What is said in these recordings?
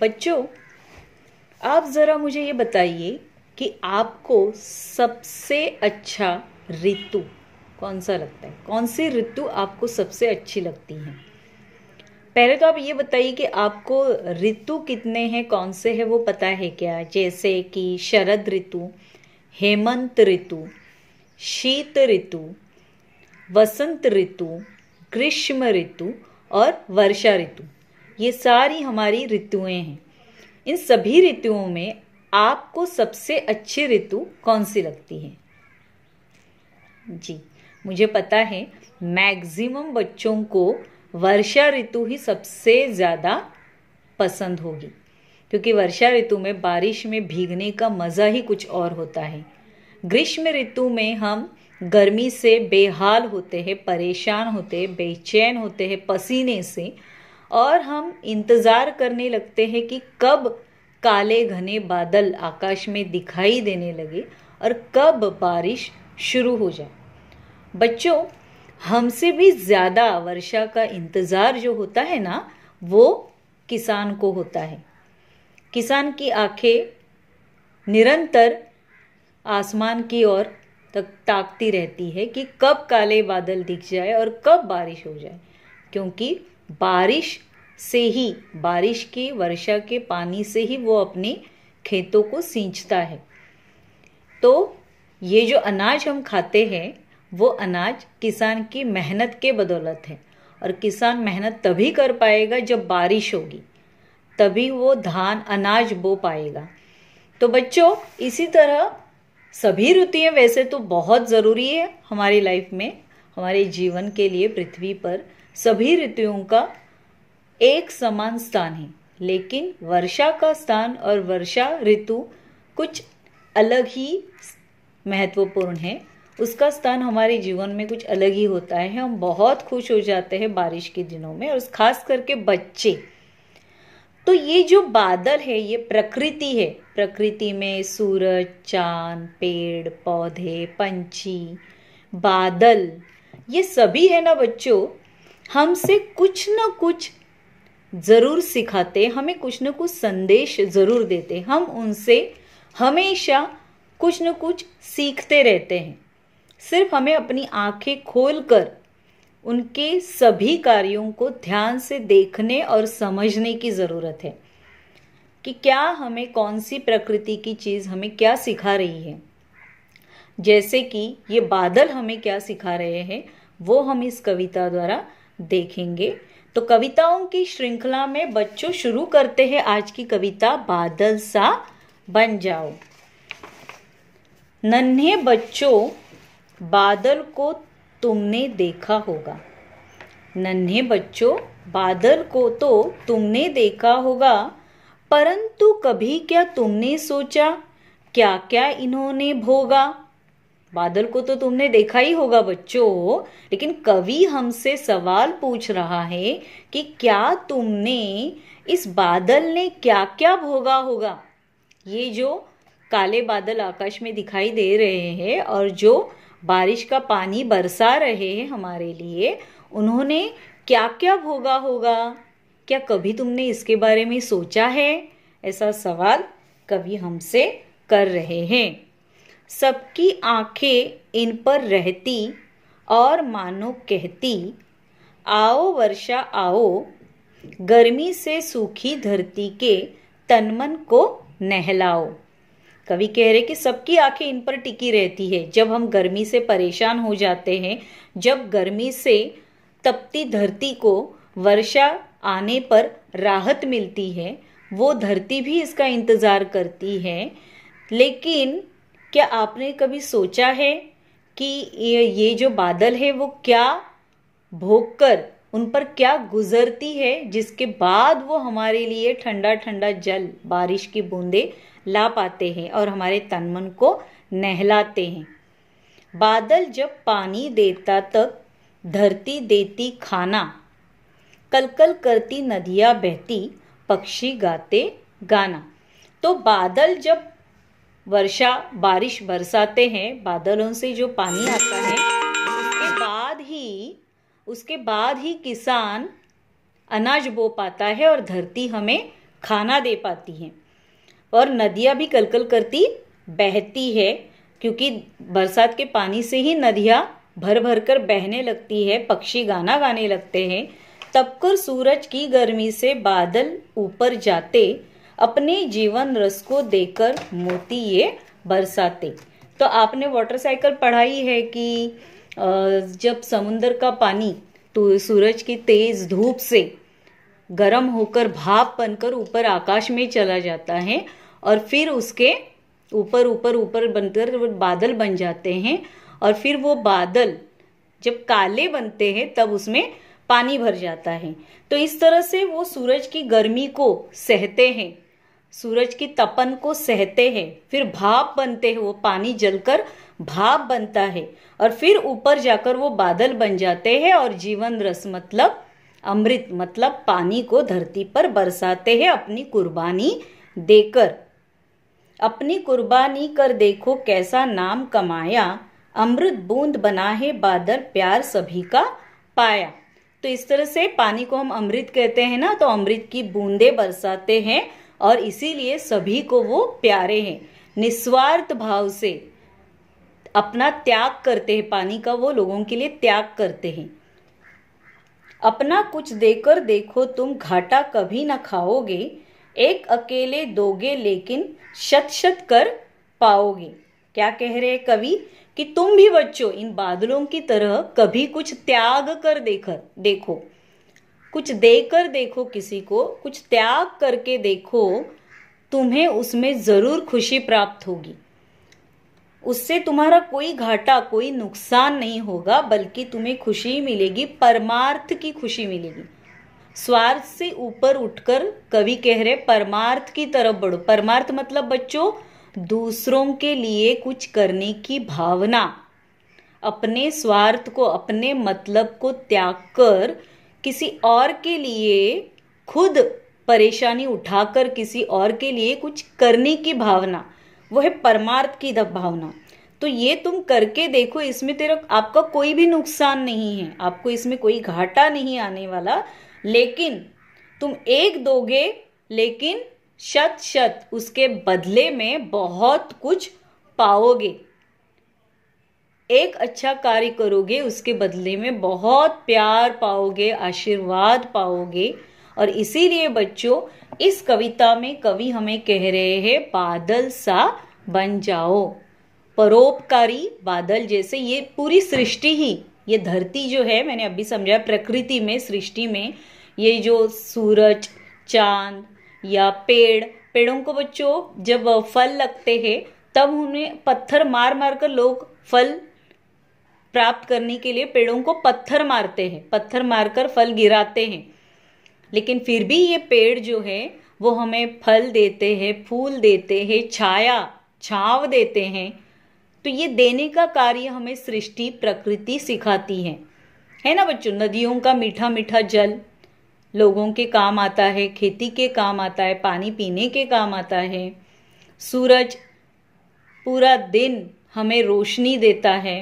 बच्चों आप ज़रा मुझे ये बताइए कि आपको सबसे अच्छा ऋतु कौन सा लगता है कौन सी ऋतु आपको सबसे अच्छी लगती है पहले तो आप ये बताइए कि आपको ऋतु कितने हैं कौन से हैं वो पता है क्या जैसे कि शरद ऋतु हेमंत ऋतु शीत ऋतु वसंत ऋतु ग्रीष्म ऋतु और वर्षा ऋतु ये सारी हमारी ऋतुएं हैं इन सभी ऋतुओं में आपको सबसे अच्छी ऋतु कौन सी लगती है जी मुझे पता है मैक्सिमम बच्चों को वर्षा ऋतु ही सबसे ज़्यादा पसंद होगी क्योंकि वर्षा ऋतु में बारिश में भीगने का मज़ा ही कुछ और होता है ग्रीष्म ऋतु में हम गर्मी से बेहाल होते हैं परेशान होते हैं बेचैन होते हैं पसीने से और हम इंतज़ार करने लगते हैं कि कब काले घने बादल आकाश में दिखाई देने लगे और कब बारिश शुरू हो जाए बच्चों हमसे भी ज़्यादा वर्षा का इंतज़ार जो होता है ना वो किसान को होता है किसान की आंखें निरंतर आसमान की ओर तक ताकती रहती है कि कब काले बादल दिख जाए और कब बारिश हो जाए क्योंकि बारिश से ही बारिश की वर्षा के पानी से ही वो अपने खेतों को सींचता है तो ये जो अनाज हम खाते हैं वो अनाज किसान की मेहनत के बदौलत है और किसान मेहनत तभी कर पाएगा जब बारिश होगी तभी वो धान अनाज बो पाएगा तो बच्चों इसी तरह सभी ऋतुएं वैसे तो बहुत ज़रूरी है हमारी लाइफ में हमारे जीवन के लिए पृथ्वी पर सभी ऋतुओं का एक समान स्थान है लेकिन वर्षा का स्थान और वर्षा ऋतु कुछ अलग ही महत्वपूर्ण है उसका स्थान हमारे जीवन में कुछ अलग ही होता है हम बहुत खुश हो जाते हैं बारिश के दिनों में और खास करके बच्चे तो ये जो बादल है ये प्रकृति है प्रकृति में सूरज चांद पेड़ पौधे पंछी बादल ये सभी है ना बच्चों हमसे कुछ ना कुछ ज़रूर सिखाते हमें कुछ न कुछ संदेश ज़रूर देते हम उनसे हमेशा कुछ न कुछ सीखते रहते हैं सिर्फ हमें अपनी आंखें खोलकर उनके सभी कार्यों को ध्यान से देखने और समझने की ज़रूरत है कि क्या हमें कौन सी प्रकृति की चीज़ हमें क्या सिखा रही है जैसे कि ये बादल हमें क्या सिखा रहे हैं वो हम इस कविता द्वारा देखेंगे तो कविताओं की श्रृंखला में बच्चों शुरू करते हैं आज की कविता बादल सा बन जाओ नन्हे बच्चों बादल को तुमने देखा होगा नन्हे बच्चों बादल को तो तुमने देखा होगा परंतु कभी क्या तुमने सोचा क्या क्या इन्होंने भोगा बादल को तो तुमने देखा ही होगा बच्चों लेकिन कवि हमसे सवाल पूछ रहा है कि क्या तुमने इस बादल ने क्या क्या भोगा होगा ये जो काले बादल आकाश में दिखाई दे रहे हैं और जो बारिश का पानी बरसा रहे हैं हमारे लिए उन्होंने क्या क्या भोगा होगा क्या कभी तुमने इसके बारे में सोचा है ऐसा सवाल कभी हमसे कर रहे हैं सबकी आंखें इन पर रहती और मानो कहती आओ वर्षा आओ गर्मी से सूखी धरती के तनमन को नहलाओ कवि कह रहे कि सबकी आंखें इन पर टिकी रहती है जब हम गर्मी से परेशान हो जाते हैं जब गर्मी से तपती धरती को वर्षा आने पर राहत मिलती है वो धरती भी इसका इंतज़ार करती है लेकिन क्या आपने कभी सोचा है कि ये जो बादल है वो क्या भोग कर उन पर क्या गुजरती है जिसके बाद वो हमारे लिए ठंडा ठंडा जल बारिश की बूंदे ला पाते हैं और हमारे तन मन को नहलाते हैं बादल जब पानी देता तक धरती देती खाना कलकल करती नदियां बहती पक्षी गाते गाना तो बादल जब वर्षा बारिश बरसाते हैं बादलों से जो पानी आता है उसके बाद ही उसके बाद ही किसान अनाज बो पाता है और धरती हमें खाना दे पाती है और नदियाँ भी कलकल करती बहती है क्योंकि बरसात के पानी से ही नदियाँ भर भर कर बहने लगती है पक्षी गाना गाने लगते हैं कर सूरज की गर्मी से बादल ऊपर जाते अपने जीवन रस को देकर मोती ये बरसाते तो आपने वाटर साइकिल पढ़ाई है कि जब समुंदर का पानी तो सूरज की तेज धूप से गर्म होकर भाप बनकर ऊपर आकाश में चला जाता है और फिर उसके ऊपर ऊपर ऊपर बनकर बादल बन जाते हैं और फिर वो बादल जब काले बनते हैं तब उसमें पानी भर जाता है तो इस तरह से वो सूरज की गर्मी को सहते हैं सूरज की तपन को सहते हैं फिर भाप बनते हैं वो पानी जलकर भाप बनता है और फिर ऊपर जाकर वो बादल बन जाते हैं और जीवन रस मतलब अमृत मतलब पानी को धरती पर बरसाते हैं अपनी कुर्बानी देकर अपनी कुर्बानी कर देखो कैसा नाम कमाया अमृत बूंद बना है बादल प्यार सभी का पाया तो इस तरह से पानी को हम अमृत कहते हैं ना तो अमृत की बूंदे बरसाते हैं और इसीलिए सभी को वो प्यारे हैं निस्वार्थ भाव से अपना त्याग करते हैं पानी का वो लोगों के लिए त्याग करते हैं अपना कुछ देकर देखो तुम घाटा कभी ना खाओगे एक अकेले दोगे लेकिन शत शत कर पाओगे क्या कह रहे हैं कवि कि तुम भी बच्चों इन बादलों की तरह कभी कुछ त्याग कर देखकर देखो कुछ देकर देखो किसी को कुछ त्याग करके देखो तुम्हें उसमें ज़रूर खुशी प्राप्त होगी उससे तुम्हारा कोई घाटा कोई नुकसान नहीं होगा बल्कि तुम्हें खुशी मिलेगी परमार्थ की खुशी मिलेगी स्वार्थ से ऊपर उठकर कवि कह रहे परमार्थ की तरफ बढ़ो परमार्थ मतलब बच्चों दूसरों के लिए कुछ करने की भावना अपने स्वार्थ को अपने मतलब को त्याग कर किसी और के लिए खुद परेशानी उठाकर किसी और के लिए कुछ करने की भावना वो है परमार्थ की भावना तो ये तुम करके देखो इसमें तेरा आपका कोई भी नुकसान नहीं है आपको इसमें कोई घाटा नहीं आने वाला लेकिन तुम एक दोगे लेकिन शत शत उसके बदले में बहुत कुछ पाओगे एक अच्छा कार्य करोगे उसके बदले में बहुत प्यार पाओगे आशीर्वाद पाओगे और इसीलिए बच्चों इस कविता में कवि हमें कह रहे हैं बादल सा बन जाओ परोपकारी बादल जैसे ये पूरी सृष्टि ही ये धरती जो है मैंने अभी समझा प्रकृति में सृष्टि में ये जो सूरज चांद या पेड़ पेड़ों को बच्चों जब फल लगते हैं तब उन्हें पत्थर मार मार कर लोग फल प्राप्त करने के लिए पेड़ों को पत्थर मारते हैं पत्थर मारकर फल गिराते हैं लेकिन फिर भी ये पेड़ जो है वो हमें फल देते हैं फूल देते हैं छाया छाव देते हैं तो ये देने का कार्य हमें सृष्टि प्रकृति सिखाती है है ना बच्चों नदियों का मीठा मीठा जल लोगों के काम आता है खेती के काम आता है पानी पीने के काम आता है सूरज पूरा दिन हमें रोशनी देता है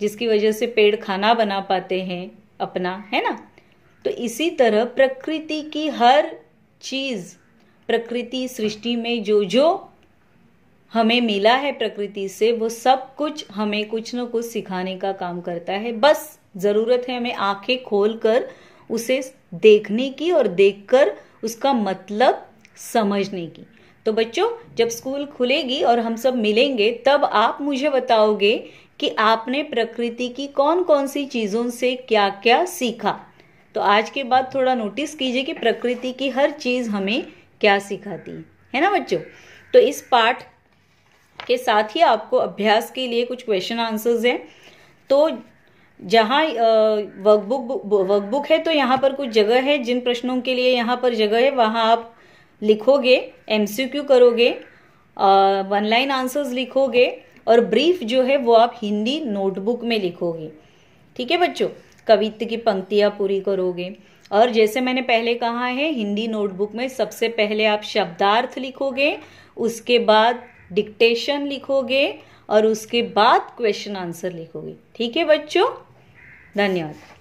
जिसकी वजह से पेड़ खाना बना पाते हैं अपना है ना तो इसी तरह प्रकृति की हर चीज़ प्रकृति सृष्टि में जो जो हमें मिला है प्रकृति से वो सब कुछ हमें कुछ न कुछ सिखाने का काम करता है बस ज़रूरत है हमें आंखें खोल कर उसे देखने की और देखकर उसका मतलब समझने की तो बच्चों जब स्कूल खुलेगी और हम सब मिलेंगे तब आप मुझे बताओगे कि आपने प्रकृति की कौन कौन सी चीज़ों से क्या क्या सीखा तो आज के बाद थोड़ा नोटिस कीजिए कि प्रकृति की हर चीज़ हमें क्या सिखाती है है ना बच्चों तो इस पाठ के साथ ही आपको अभ्यास के लिए कुछ क्वेश्चन आंसर्स हैं तो जहाँ वर्कबुक वर्कबुक है तो यहाँ पर कुछ जगह है जिन प्रश्नों के लिए यहाँ पर जगह है वहाँ आप लिखोगे एमसीक्यू करोगे वन लाइन आंसर्स लिखोगे और ब्रीफ जो है वो आप हिंदी नोटबुक में लिखोगे ठीक है बच्चों कवित्व की पंक्तियां पूरी करोगे और जैसे मैंने पहले कहा है हिंदी नोटबुक में सबसे पहले आप शब्दार्थ लिखोगे उसके बाद डिक्टेशन लिखोगे और उसके बाद क्वेश्चन आंसर लिखोगे ठीक है बच्चों धन्यवाद